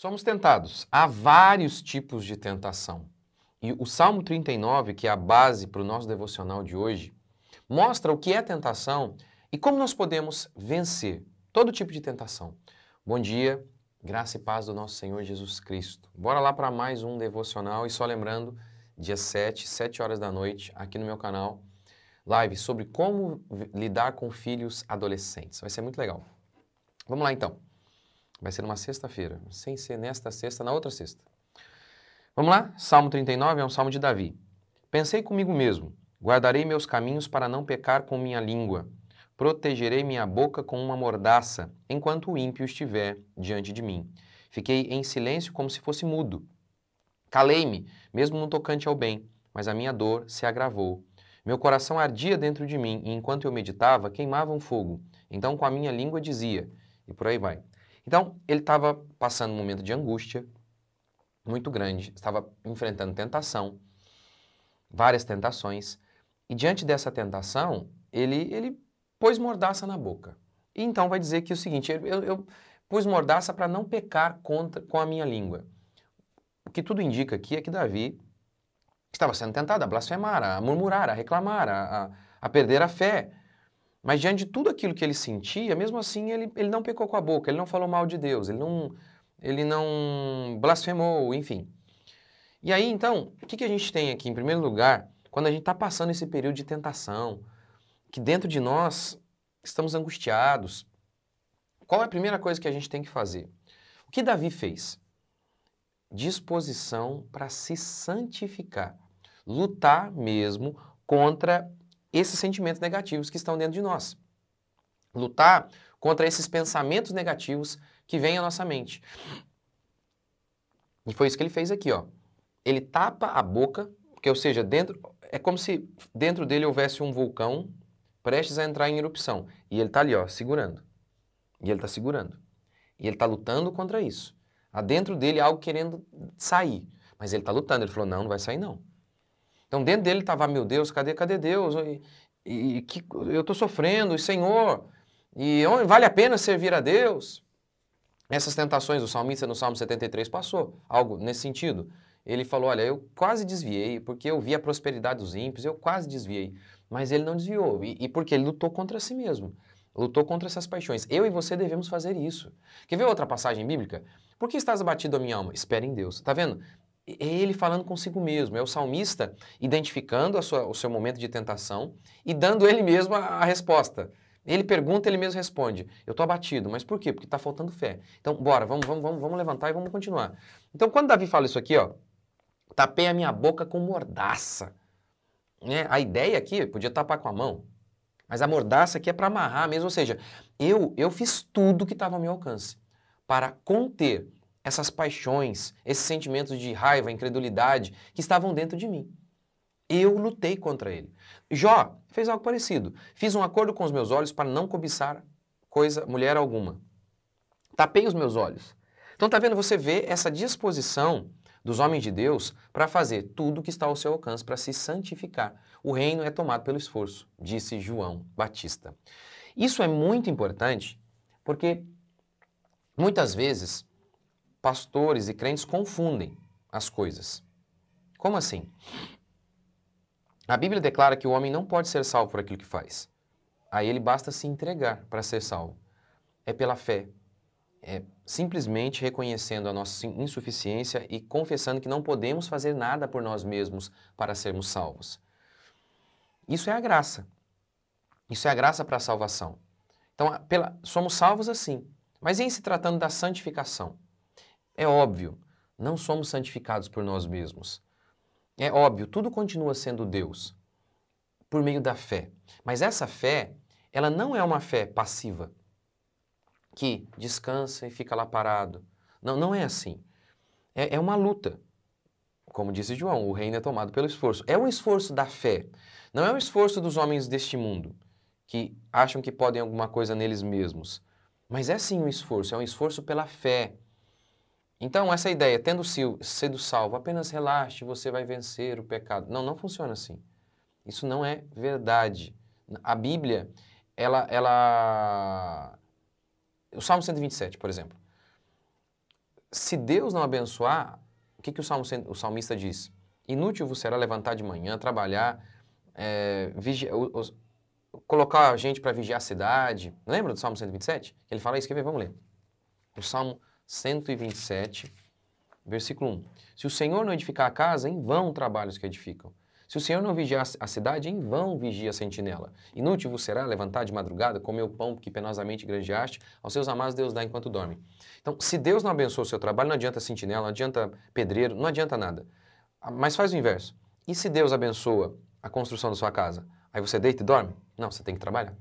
Somos tentados. Há vários tipos de tentação. E o Salmo 39, que é a base para o nosso devocional de hoje, mostra o que é tentação e como nós podemos vencer todo tipo de tentação. Bom dia, graça e paz do nosso Senhor Jesus Cristo. Bora lá para mais um devocional e só lembrando, dia 7, 7 horas da noite, aqui no meu canal, live sobre como lidar com filhos adolescentes. Vai ser muito legal. Vamos lá então. Vai ser numa sexta-feira, sem ser nesta sexta, na outra sexta. Vamos lá? Salmo 39 é um salmo de Davi. Pensei comigo mesmo: guardarei meus caminhos para não pecar com minha língua. Protegerei minha boca com uma mordaça, enquanto o ímpio estiver diante de mim. Fiquei em silêncio como se fosse mudo. Calei-me, mesmo no tocante ao bem, mas a minha dor se agravou. Meu coração ardia dentro de mim, e enquanto eu meditava, queimava um fogo. Então com a minha língua dizia, e por aí vai. Então, ele estava passando um momento de angústia muito grande, estava enfrentando tentação, várias tentações, e diante dessa tentação, ele, ele pôs mordaça na boca. E então vai dizer que é o seguinte: eu, eu pus mordaça para não pecar contra, com a minha língua. O que tudo indica aqui é que Davi estava sendo tentado a blasfemar, a murmurar, a reclamar, a, a, a perder a fé, mas diante de tudo aquilo que ele sentia, mesmo assim ele, ele não pecou com a boca, ele não falou mal de Deus, ele não, ele não blasfemou, enfim. E aí então, o que, que a gente tem aqui? Em primeiro lugar, quando a gente está passando esse período de tentação, que dentro de nós estamos angustiados, qual é a primeira coisa que a gente tem que fazer? O que Davi fez? Disposição para se santificar, lutar mesmo contra esses sentimentos negativos que estão dentro de nós. Lutar contra esses pensamentos negativos que vêm à nossa mente. E foi isso que ele fez aqui, ó. Ele tapa a boca, que ou seja, dentro é como se dentro dele houvesse um vulcão prestes a entrar em erupção. E ele está ali, ó, segurando. E ele está segurando. E ele está lutando contra isso. Há dentro dele algo querendo sair. Mas ele está lutando. Ele falou: não, não vai sair, não. Então dentro dele estava, meu Deus, cadê, cadê Deus? E, e que, eu estou sofrendo, e Senhor, e vale a pena servir a Deus? Essas tentações, o salmista no Salmo 73 passou algo nesse sentido. Ele falou: Olha, eu quase desviei, porque eu vi a prosperidade dos ímpios, eu quase desviei. Mas ele não desviou, e, e porque ele lutou contra si mesmo, lutou contra essas paixões. Eu e você devemos fazer isso. Quer ver outra passagem bíblica? Por que estás abatido a minha alma? Espera em Deus. Tá vendo? é ele falando consigo mesmo, é o salmista identificando sua, o seu momento de tentação e dando ele mesmo a, a resposta. Ele pergunta, ele mesmo responde. Eu estou abatido, mas por quê? Porque está faltando fé. Então, bora, vamos, vamos, vamos, vamos levantar e vamos continuar. Então, quando Davi fala isso aqui, ó, tapei a minha boca com mordaça. Né? A ideia aqui, podia tapar com a mão, mas a mordaça aqui é para amarrar mesmo, ou seja, eu, eu fiz tudo que estava ao meu alcance para conter essas paixões, esses sentimentos de raiva, incredulidade que estavam dentro de mim. Eu lutei contra ele. Jó fez algo parecido. Fiz um acordo com os meus olhos para não cobiçar coisa, mulher alguma. Tapei os meus olhos. Então tá vendo, você vê essa disposição dos homens de Deus para fazer tudo o que está ao seu alcance para se santificar. O reino é tomado pelo esforço, disse João Batista. Isso é muito importante porque muitas vezes pastores e crentes confundem as coisas. Como assim? A Bíblia declara que o homem não pode ser salvo por aquilo que faz. A ele basta se entregar para ser salvo. É pela fé. É simplesmente reconhecendo a nossa insuficiência e confessando que não podemos fazer nada por nós mesmos para sermos salvos. Isso é a graça. Isso é a graça para a salvação. Então, pela, somos salvos assim. Mas em se tratando da santificação? É óbvio, não somos santificados por nós mesmos. É óbvio, tudo continua sendo Deus por meio da fé. Mas essa fé, ela não é uma fé passiva que descansa e fica lá parado. Não, não é assim. É, é uma luta. Como disse João, o reino é tomado pelo esforço. É o esforço da fé. Não é o esforço dos homens deste mundo que acham que podem alguma coisa neles mesmos. Mas é sim um esforço, é um esforço pela fé então, essa ideia, tendo sido salvo, apenas relaxe, você vai vencer o pecado. Não, não funciona assim. Isso não é verdade. A Bíblia, ela, ela... O Salmo 127, por exemplo. Se Deus não abençoar, o que, que o, salmo, o salmista diz? Inútil você será levantar de manhã, trabalhar, é, colocar a gente para vigiar a cidade. Lembra do Salmo 127? Ele fala isso, quer ver? Vamos ler. O Salmo 127, versículo 1. Se o Senhor não edificar a casa, em vão trabalhos que edificam. Se o Senhor não vigiar a cidade, em vão vigia a sentinela. Inútil vos será levantar de madrugada, comer o pão que penosamente grandeaste aos seus amados Deus dá enquanto dorme. Então, se Deus não abençoa o seu trabalho, não adianta sentinela, não adianta pedreiro, não adianta nada. Ah, mas faz o inverso. E se Deus abençoa a construção da sua casa, aí você deita e dorme? Não, você tem que trabalhar.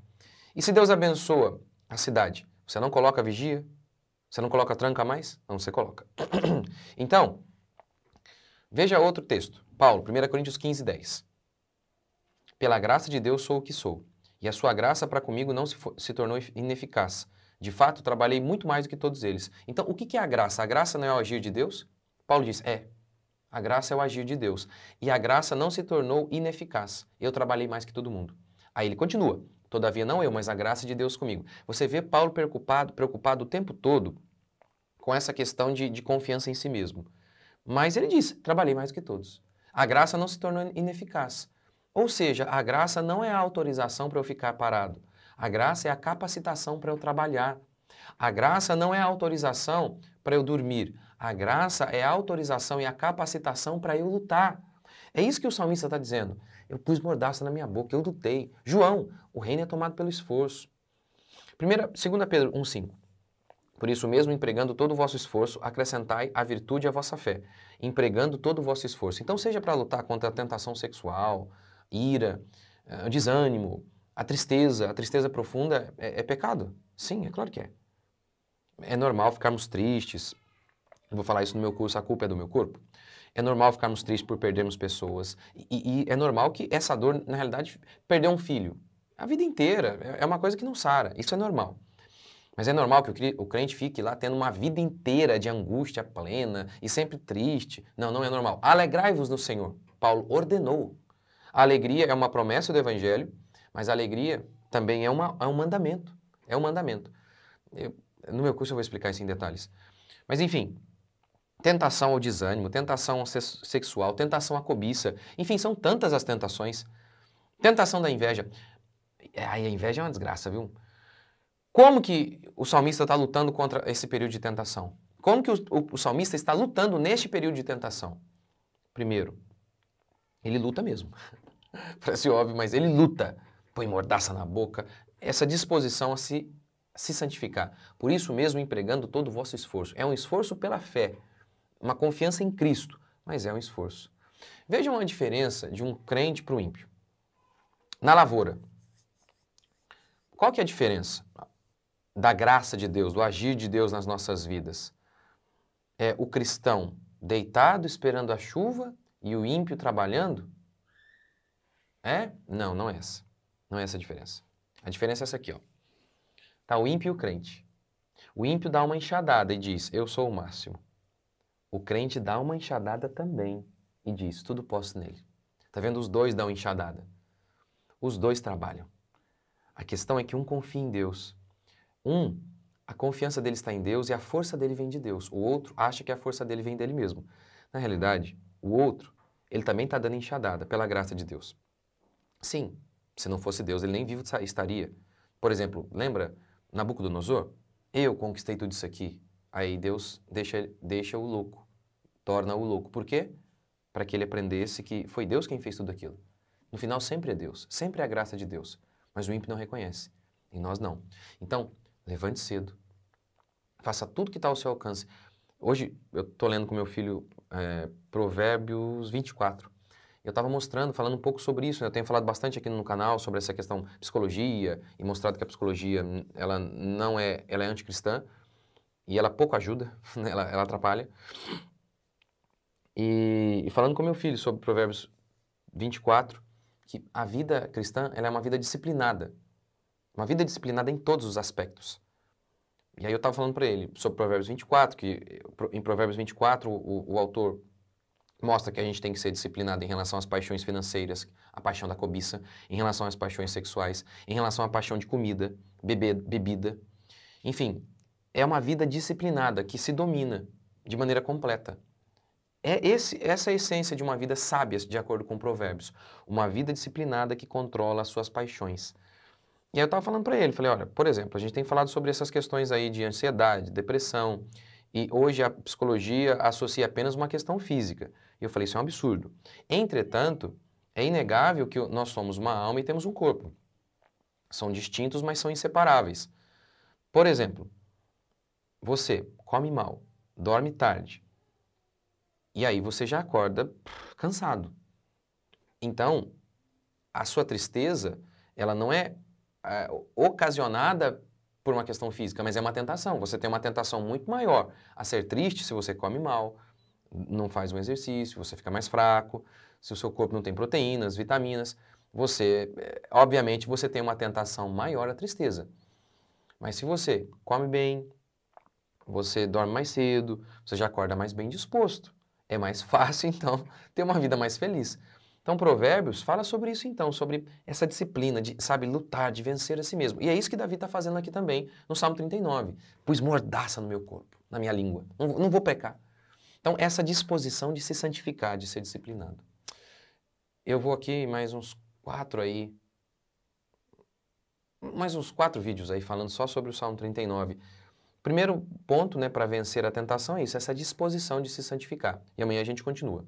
E se Deus abençoa a cidade, você não coloca vigia, você não coloca tranca mais? Não, você coloca. então, veja outro texto. Paulo, 1 Coríntios 15, 10. Pela graça de Deus sou o que sou, e a sua graça para comigo não se, for, se tornou ineficaz. De fato, trabalhei muito mais do que todos eles. Então, o que é a graça? A graça não é o agir de Deus? Paulo diz, é. A graça é o agir de Deus. E a graça não se tornou ineficaz. Eu trabalhei mais que todo mundo. Aí ele continua. Todavia, não eu, mas a graça de Deus comigo. Você vê Paulo preocupado, preocupado o tempo todo com essa questão de, de confiança em si mesmo. Mas ele diz: trabalhei mais que todos. A graça não se tornou ineficaz. Ou seja, a graça não é a autorização para eu ficar parado. A graça é a capacitação para eu trabalhar. A graça não é a autorização para eu dormir. A graça é a autorização e a capacitação para eu lutar. É isso que o salmista está dizendo. Eu pus mordaça na minha boca, eu lutei. João, o reino é tomado pelo esforço. Primeira, 2 Pedro 1,5. Por isso mesmo, empregando todo o vosso esforço, acrescentai a virtude à vossa fé, empregando todo o vosso esforço. Então, seja para lutar contra a tentação sexual, ira, eh, desânimo, a tristeza, a tristeza profunda é, é pecado. Sim, é claro que é. É normal ficarmos tristes. Eu vou falar isso no meu curso, a culpa é do meu corpo é normal ficarmos tristes por perdermos pessoas. E, e, é normal que essa dor, na realidade, perder um filho. A vida inteira. É, é uma coisa que não sara. Isso é normal. Mas é normal que o crente fique lá tendo uma vida inteira de angústia plena e sempre triste. Não, não é normal. Alegrai-vos no Senhor. Paulo ordenou. A alegria é uma promessa do Evangelho, mas a alegria também é, uma, é um mandamento. É um mandamento. Eu, no meu curso eu vou explicar isso em detalhes. Mas enfim, tentação ao desânimo, tentação sexual, tentação à cobiça. Enfim, são tantas as tentações. Tentação da inveja. a inveja é uma desgraça, viu? Como que o salmista está lutando contra esse período de tentação? Como que o, o, o, salmista está lutando neste período de tentação? Primeiro, ele luta mesmo. Parece óbvio, mas ele luta. Põe mordaça na boca. Essa disposição a se, a se santificar. Por isso mesmo, empregando todo o vosso esforço. É um esforço pela fé uma confiança em Cristo, mas é um esforço. Vejam a diferença de um crente para o ímpio. Na lavoura, qual que é a diferença da graça de Deus, do agir de Deus nas nossas vidas? É o cristão deitado esperando a chuva e o ímpio trabalhando? É? Não, não é essa. Não é essa a diferença. A diferença é essa aqui, ó. Tá o ímpio e o crente. O ímpio dá uma enxadada e diz: "Eu sou o máximo" o crente dá uma enxadada também e diz: tudo posso nele. Está vendo? Os dois dão enxadada. Os dois trabalham. A questão é que um confia em Deus. Um, a confiança dele está em Deus e a força dele vem de Deus. O outro acha que a força dele vem dele mesmo. Na realidade, o outro, ele também está dando enxadada pela graça de Deus. Sim, se não fosse Deus, ele nem vivo estaria. Por exemplo, lembra Nabucodonosor? Eu conquistei tudo isso aqui. Aí Deus deixa, deixa o louco, torna-o louco. Por quê? Para que ele aprendesse que foi Deus quem fez tudo aquilo. No final, sempre é Deus, sempre é a graça de Deus. Mas o ímpio não reconhece, e nós não. Então, levante cedo, faça tudo que está ao seu alcance. Hoje, eu estou lendo com meu filho é, Provérbios 24. Eu estava mostrando, falando um pouco sobre isso. Né? Eu tenho falado bastante aqui no canal sobre essa questão psicologia e mostrado que a psicologia hum, ela não é, ela é anticristã, e ela pouco ajuda, né? ela, ela, atrapalha. E, e, falando com meu filho sobre Provérbios 24, que a vida cristã é uma vida disciplinada, uma vida disciplinada em todos os aspectos. E aí eu estava falando para ele sobre Provérbios 24, que em Provérbios 24 o, o autor mostra que a gente tem que ser disciplinado em relação às paixões financeiras, a paixão da cobiça, em relação às paixões sexuais, em relação à paixão de comida, bebê, bebida. Enfim, é uma vida disciplinada, que se domina de maneira completa. É esse, essa é a essência de uma vida sábia, de acordo com Provérbios. Uma vida disciplinada que controla as suas paixões. E aí eu estava falando para ele, falei, olha, por exemplo, a gente tem falado sobre essas questões aí de ansiedade, depressão, e hoje a psicologia associa apenas uma questão física. E eu falei, isso é um absurdo. Entretanto, é inegável que nós somos uma alma e temos um corpo. São distintos, mas são inseparáveis. Por exemplo, você come mal, dorme tarde, e aí você já acorda cansado. Então, a sua tristeza, ela não é, é ocasionada por uma questão física, mas é uma tentação. Você tem uma tentação muito maior a ser triste se você come mal, não faz um exercício, você fica mais fraco, se o seu corpo não tem proteínas, vitaminas, você, é, obviamente, você tem uma tentação maior à tristeza. Mas se você come bem, você dorme mais cedo, você já acorda mais bem disposto. É mais fácil, então, ter uma vida mais feliz. Então, Provérbios fala sobre isso, então, sobre essa disciplina de, sabe, lutar, de vencer a si mesmo. E é isso que Davi está fazendo aqui também, no Salmo 39. Pus mordaça no meu corpo, na minha língua. Não, não vou pecar. Então, essa disposição de se santificar, de ser disciplinado. Eu vou aqui mais uns quatro aí, mais uns quatro vídeos aí falando só sobre o Salmo 39. Primeiro ponto né, para vencer a tentação é isso, essa disposição de se santificar. E amanhã a gente continua.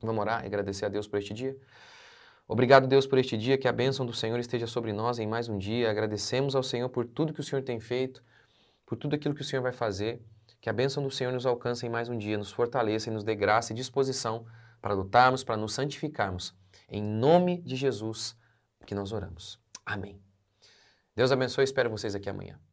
Vamos orar e agradecer a Deus por este dia? Obrigado, Deus, por este dia, que a bênção do Senhor esteja sobre nós em mais um dia. Agradecemos ao Senhor por tudo que o Senhor tem feito, por tudo aquilo que o Senhor vai fazer. Que a bênção do Senhor nos alcance em mais um dia, nos fortaleça e nos dê graça e disposição para lutarmos, para nos santificarmos. Em nome de Jesus que nós oramos. Amém. Deus abençoe, espero vocês aqui amanhã.